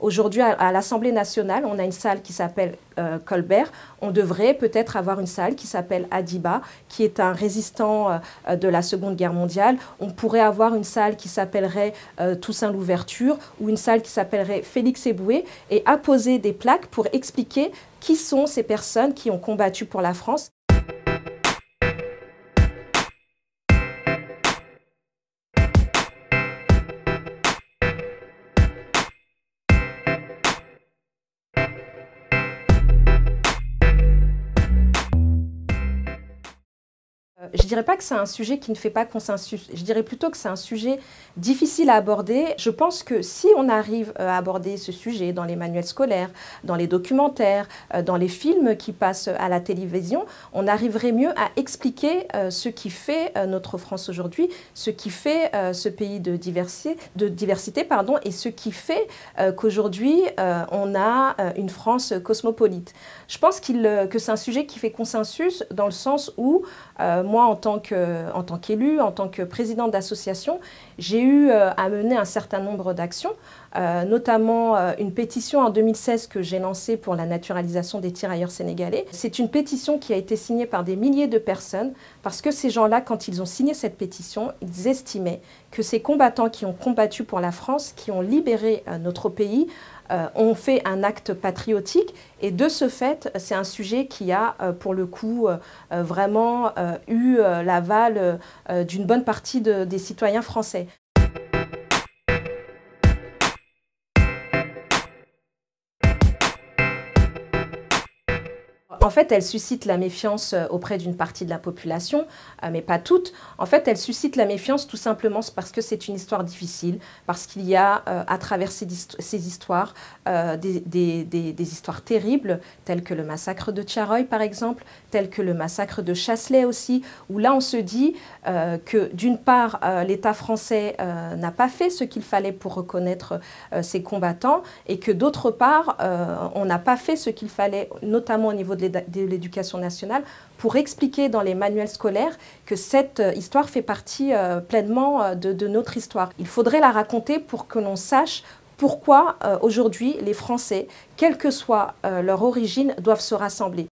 Aujourd'hui, à, l'Assemblée nationale, on a une salle qui s'appelle euh, Colbert. On devrait peut-être avoir une salle qui s'appelle Adiba, qui est un résistant euh, de la Seconde Guerre mondiale. On pourrait avoir une salle qui s'appellerait euh, Toussaint l'Ouverture ou une salle qui s'appellerait Félix Eboué et apposer des plaques pour expliquer qui sont ces personnes qui ont combattu pour la France. je dirais pas que c'est un sujet qui ne fait pas consensus. Je dirais plutôt que c'est un sujet difficile à aborder. Je pense que si on arrive euh, à aborder ce sujet dans les manuels scolaires, dans les documentaires, euh, dans les films qui passent à la télévision, on arriverait mieux à expliquer euh, ce qui fait notre France aujourd'hui, ce qui fait ce pays de diversité, de diversité pardon, et ce qui fait qu'aujourd'hui on a une France cosmopolite. Je pense que c'est un sujet qui fait consensus dans le sens où moi moi, en tant qu'élu, en, tant que président d'association, j'ai eu euh, à mener un certain nombre d'actions, euh, notamment euh, une pétition en 2016 que j'ai lancée pour la naturalisation des tirailleurs sénégalais. C'est une pétition qui a été signée par des milliers de personnes parce que ces gens-là, quand ils ont signé cette pétition, ils estimaient que ces combattants qui ont combattu pour la France, qui ont libéré notre pays, euh, ont fait un acte patriotique et de ce fait, c'est un sujet qui a euh, pour le coup euh, vraiment eu l'aval d'une bonne partie des citoyens français. en fait, elle suscite la méfiance euh, auprès d'une partie de la population, euh, mais pas toute. En fait, elle suscite la méfiance tout simplement parce que c'est une histoire difficile, parce qu'il y a euh, à travers ces, histoires des, histoires terribles, telles que le massacre de Tcharoy, par exemple, telles que le massacre de Chasselet aussi, où là, on se dit que d'une part, l'État français n'a pas fait ce qu'il fallait pour reconnaître ses combattants, et que d'autre part, on n'a pas fait ce qu'il fallait, notamment au niveau de l'État, de l'Éducation nationale pour expliquer dans les manuels scolaires que cette euh, histoire fait partie euh, pleinement euh, de, notre histoire. Il faudrait la raconter pour que l'on sache pourquoi aujourd'hui les Français, quelle que soit leur origine, doivent se rassembler.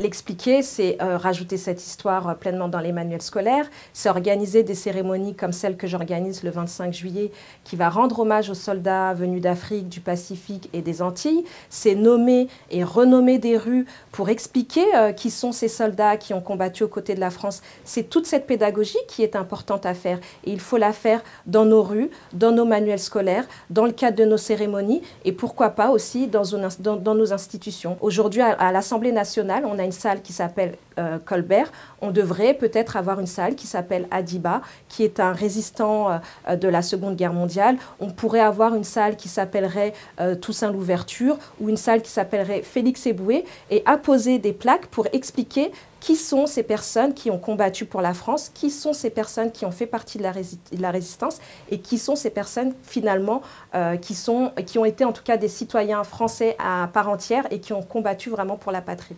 L'expliquer, c'est euh, rajouter cette histoire euh, pleinement dans les manuels scolaires, c'est organiser des cérémonies comme celle que j'organise le 25 juillet, qui va rendre hommage aux soldats venus d'Afrique, du Pacifique et des Antilles, c'est nommer et renommer des rues pour expliquer euh, qui sont ces soldats qui ont combattu aux côtés de la France. C'est toute cette pédagogie qui est importante à faire et il faut la faire dans nos rues, dans nos manuels scolaires, dans le cadre de nos cérémonies et pourquoi pas aussi dans, dans, nos institutions. Aujourd'hui, à, à l'Assemblée nationale, on a une salle qui s'appelle euh, Colbert, on devrait peut-être avoir une salle qui s'appelle Adiba, qui est un résistant euh, de la Seconde Guerre mondiale. On pourrait avoir une salle qui s'appellerait euh, Toussaint l'Ouverture ou une salle qui s'appellerait Félix Eboué et apposer des plaques pour expliquer qui sont ces personnes qui ont combattu pour la France, qui sont ces personnes qui ont fait partie de la, résistance et qui sont ces personnes finalement qui, sont, qui ont été en tout cas des citoyens français à part entière et qui ont combattu vraiment pour la patrie.